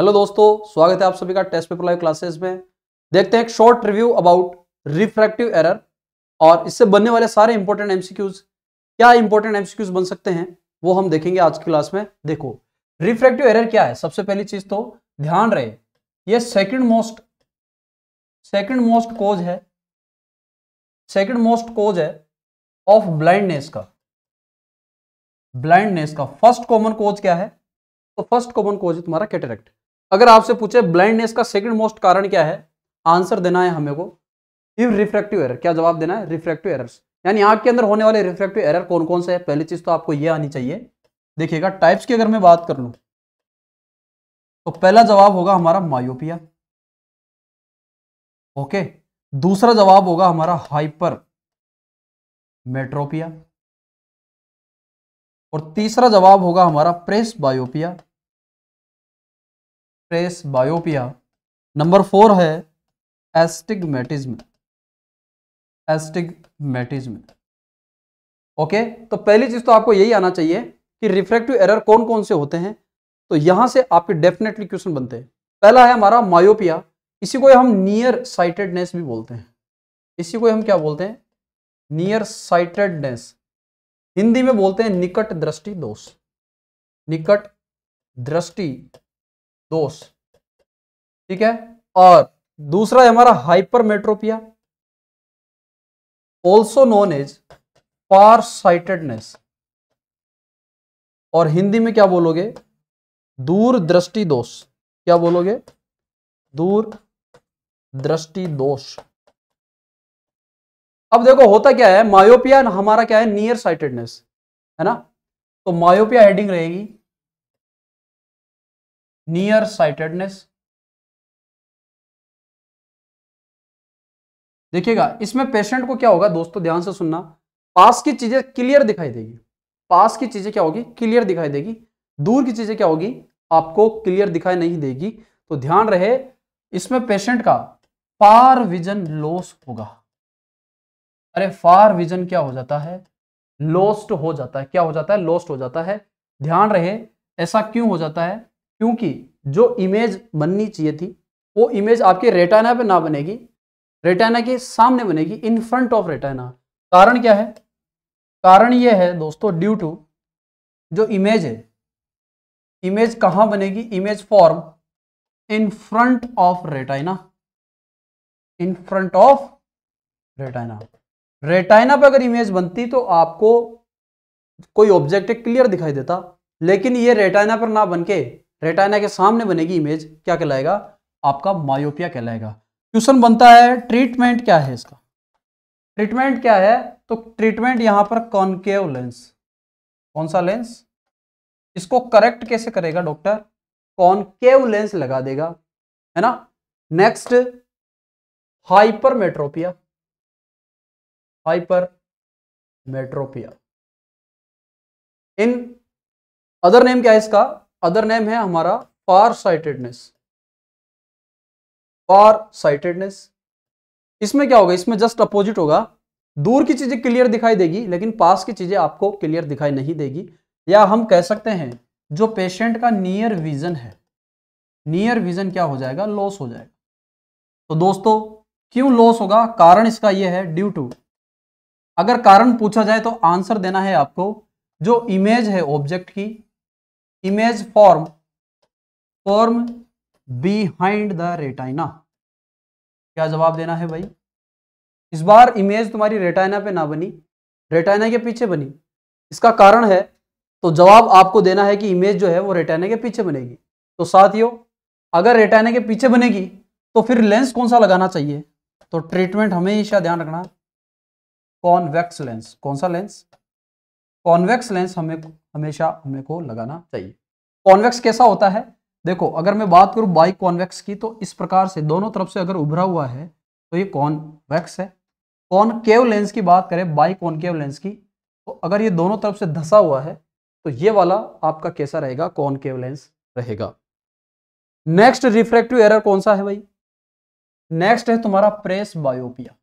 hello दोस्तों स्वागत है आप सभी का टेस्ट पेपर लाइव क्लासेस में देखते हैं एक short review about refractive error और इससे बनने वाले सारे इंपॉर्टेंट एमसीक्यूज क्या इंपॉर्टेंट एमसीक्यूज बन सकते हैं वो हम देखेंगे आज की क्लास में देखो रिफ्रैक्टिव एरर क्या है सबसे पहली चीज तो ध्यान रहे ये second most second most cause है सेकेंड मोस्ट कोज है ऑफ ब्लाइंडनेस का ब्लाइंडनेस का फर्स्ट कॉमन कोज क्या है तो फर्स्ट कॉमन कोज है तुम्हारा कैटरेक्ट अगर आपसे पूछे ब्लाइंडनेस का सेकंड मोस्ट कारण क्या है आंसर देना है हमें को रिफ्रेक्टिव एरर क्या जवाब देना है रिफ्रेक्टिव एरर्स यानी आंख के अंदर होने वाले रिफ्रेक्टिव एरर कौन कौन से है पहली चीज तो आपको ये आनी चाहिए देखिएगा टाइप्स की अगर मैं बात कर लू तो पहला जवाब होगा हमारा मायोपिया ओके दूसरा जवाब होगा हमारा हाइपर मेट्रोपिया और तीसरा जवाब होगा हमारा presbyopia presbyopia number four है एस्टिगमेटिज्म एस्टिगमेटिज्म ओके तो पहली चीज तो आपको यही आना चाहिए कि रिफ्रेक्टिव एरर कौन कौन से होते हैं तो यहां से आपके डेफिनेटली क्वेश्चन बनते हैं पहला है हमारा मायोपिया इसी को हम नियर साइटेडनेस भी बोलते हैं इसी को हम क्या बोलते हैं नियर साइटेडनेस हिंदी में बोलते हैं निकट दृष्टि दोष निकट दृष्टि दोष ठीक है और दूसरा है हमारा hypermetropia also known is far sightedness और हिंदी में क्या बोलोगे दूर दृष्टि दोष क्या बोलोगे दूर दृष्टि दोष अब देखो होता क्या है मायोपिया हमारा क्या है नियर साइटेडनेस है ना तो मायोपिया हेडिंग रहेगी नियर साइटेडनेस देखिएगा इसमें पेशेंट को क्या होगा दोस्तों ध्यान से सुनना पास की चीजें क्लियर दिखाई देगी पास की चीजें क्या होगी क्लियर दिखाई देगी दूर की चीजें क्या होगी आपको क्लियर दिखाई नहीं देगी तो ध्यान रहे इसमें पेशेंट का फार विजन लॉस होगा अरे फार विजन क्या हो जाता है लॉस्ट हो जाता है क्या हो जाता है लॉस्ट हो जाता है ध्यान रहे ऐसा क्यों हो जाता है क्योंकि जो इमेज बननी चाहिए थी वो इमेज आपके रेटाना पे ना बनेगी रेटाना के सामने बनेगी इन फ्रंट ऑफ रेटाना कारण क्या है कारण ये है दोस्तों ड्यू टू जो इमेज है इमेज कहाँ बनेगी image form in front of retina in front of retina retina पर अगर इमेज बनती तो आपको कोई ऑब्जेक्ट क्लियर दिखाई देता लेकिन ये रेटाइना पर ना बनके रेटाइना के सामने बनेगी इमेज क्या कहलाएगा आपका मायोपिया कहलाएगा क्वेश्चन बनता है ट्रीटमेंट क्या है इसका ट्रीटमेंट क्या है तो ट्रीटमेंट यहां पर कॉनकेव लेंस कौन सा लेंस इसको करेक्ट कैसे करेगा डॉक्टर कॉनकेव लेंस लगा देगा है ना next hypermetropia hypermetropia in other name क्या है इसका अदर नेम है हमारा फार साइटेडनेस फार साइटेडनेस इसमें क्या होगा इसमें जस्ट अपोजिट होगा दूर की चीजें क्लियर दिखाई देगी लेकिन पास की चीजें आपको क्लियर दिखाई नहीं देगी या हम कह सकते हैं जो पेशेंट का नियर विजन है नियर विजन क्या हो जाएगा लॉस हो जाएगा तो दोस्तों क्यों लॉस होगा कारण इसका यह है ड्यू टू अगर कारण पूछा जाए तो आंसर देना है आपको जो इमेज है ऑब्जेक्ट की image form form behind the retina क्या जवाब देना है भाई इस बार इमेज तुम्हारी रेटाइना पे ना बनी रेटाइना के पीछे बनी इसका कारण है तो जवाब आपको देना है कि इमेज जो है वो रेटाइना के पीछे बनेगी तो साथियों अगर रेटाइना के पीछे बनेगी तो फिर लेंस कौन सा लगाना चाहिए तो ट्रीटमेंट हमेशा ध्यान रखना कॉन्वेक्स लेंस कौन सा लेंस कॉन्वेक्स लेंस हमें हमेशा हमें को लगाना चाहिए कॉन्वेक्स कैसा होता है देखो अगर मैं बात करूं बाई कॉन्वेक्स की तो इस प्रकार से दोनों तरफ से अगर उभरा हुआ है तो ये कॉन्वेक्स है कॉनकेव लेंस की बात करें बाई कॉनकेव लेंस की तो अगर ये दोनों तरफ से धसा हुआ है तो ये वाला आपका कैसा रहेगा कॉनकेव लेंस रहेगा नेक्स्ट रिफ्रेक्टिव एरर कौन सा है भाई नेक्स्ट है तुम्हारा प्रेस बायोपिया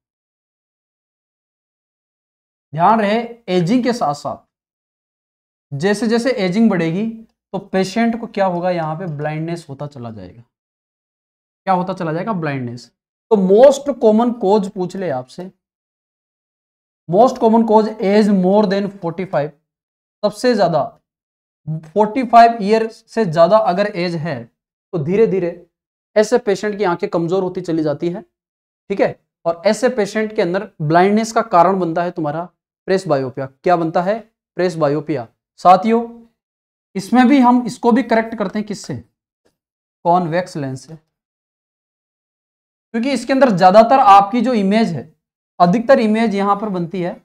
ध्यान रहे एजिंग के साथ साथ जैसे जैसे एजिंग बढ़ेगी तो पेशेंट को क्या होगा यहाँ पे ब्लाइंडनेस होता चला जाएगा क्या होता चला जाएगा ब्लाइंडनेस तो मोस्ट कॉमन कोज पूछ ले आपसे most common cause age more than 45 सबसे ज्यादा 45 ईयर से ज्यादा अगर एज है तो धीरे धीरे ऐसे पेशेंट की आंखें कमजोर होती चली जाती है ठीक है और ऐसे पेशेंट के अंदर ब्लाइंडनेस का कारण बनता है तुम्हारा प्रेस बायोपिया क्या बनता है प्रेस बायोपिया साथियों इसमें भी हम इसको भी करेक्ट करते हैं किससे कॉन्वेक्स लेंस से क्योंकि इसके अंदर ज़्यादातर आपकी जो इमेज है अधिकतर इमेज यहां पर बनती है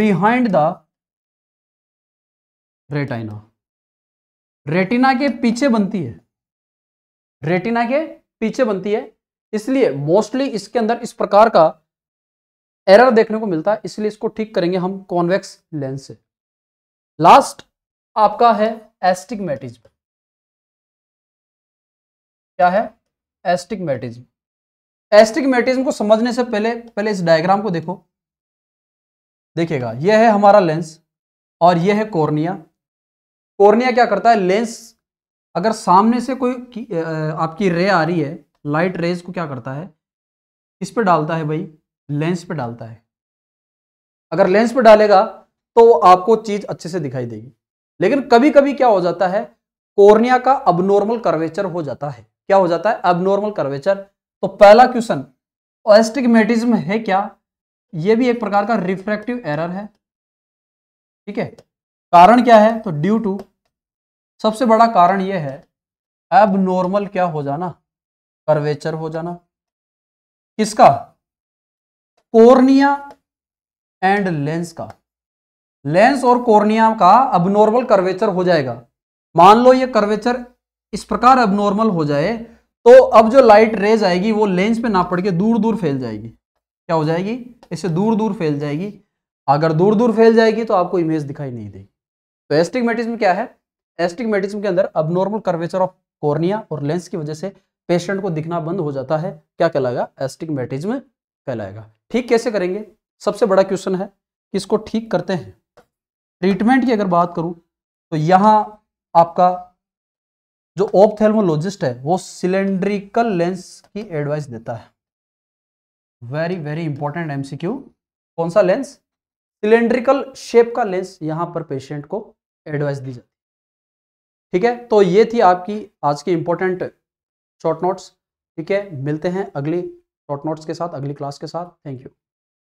बिहाइंड द रेटाइना रेटिना के पीछे बनती है रेटिना के पीछे बनती है इसलिए मोस्टली इसके अंदर इस प्रकार का एरर देखने को मिलता है इसलिए इसको ठीक करेंगे हम कॉन्वेक्स लेंस से लास्ट आपका है एस्टिग्मेटिज्म क्या है एस्टिग्मेटिज्म एस्टिग्मेटिज्म को समझने से पहले पहले इस डायग्राम को देखो देखिएगा यह है हमारा लेंस और यह है कोर्निया कोर्निया क्या करता है लेंस अगर सामने से कोई आपकी रे आ रही है लाइट रेज को क्या करता है इस पर डालता है भाई लेंस पे डालता है अगर लेंस पे डालेगा तो आपको चीज अच्छे से दिखाई देगी लेकिन कभी कभी क्या हो जाता है कोर्निया का अबनॉर्मल कर्वेचर हो जाता है क्या हो जाता है अबनॉर्मल कर्वेचर तो पहला क्वेश्चन एस्टिगमेटिज्म है क्या ये भी एक प्रकार का रिफ्रैक्टिव एरर है ठीक है कारण क्या है तो ड्यू टू सबसे बड़ा कारण यह है एबनॉर्मल क्या हो जाना कर्वेचर हो जाना किसका कोर्निया एंड लेंस का लेंस और कॉर्निया का अबनॉर्मल कर्वेचर हो जाएगा मान लो ये कर्वेचर इस प्रकार अबनॉर्मल हो जाए तो अब जो लाइट रेज आएगी वो लेंस पे ना पड़ के दूर दूर फैल जाएगी क्या हो जाएगी इसे दूर दूर फैल जाएगी अगर दूर दूर फैल जाएगी तो आपको इमेज दिखाई नहीं देगी तो एस्टिगमेटिज्म क्या है एस्टिगमेटिज्म के अंदर अबनॉर्मल कर्वेचर ऑफ कॉर्निया और लेंस की वजह से पेशेंट को दिखना बंद हो जाता है क्या कहलाएगा एस्टिगमेटिज्म कहलाएगा ठीक कैसे करेंगे सबसे बड़ा क्वेश्चन है कि इसको ठीक करते हैं ट्रीटमेंट की अगर बात करूं तो यहां आपका जो ऑप्थेल्मोलॉजिस्ट है वो सिलेंड्रिकल लेंस की एडवाइस देता है वेरी वेरी इंपॉर्टेंट एमसीक्यू कौन सा लेंस सिलेंड्रिकल शेप का लेंस यहां पर पेशेंट को एडवाइस दी जाती है ठीक है तो ये थी आपकी आज की इंपॉर्टेंट शॉर्ट नोट्स ठीक है मिलते हैं अगली शॉर्ट नोट्स के साथ अगली क्लास के साथ थैंक यू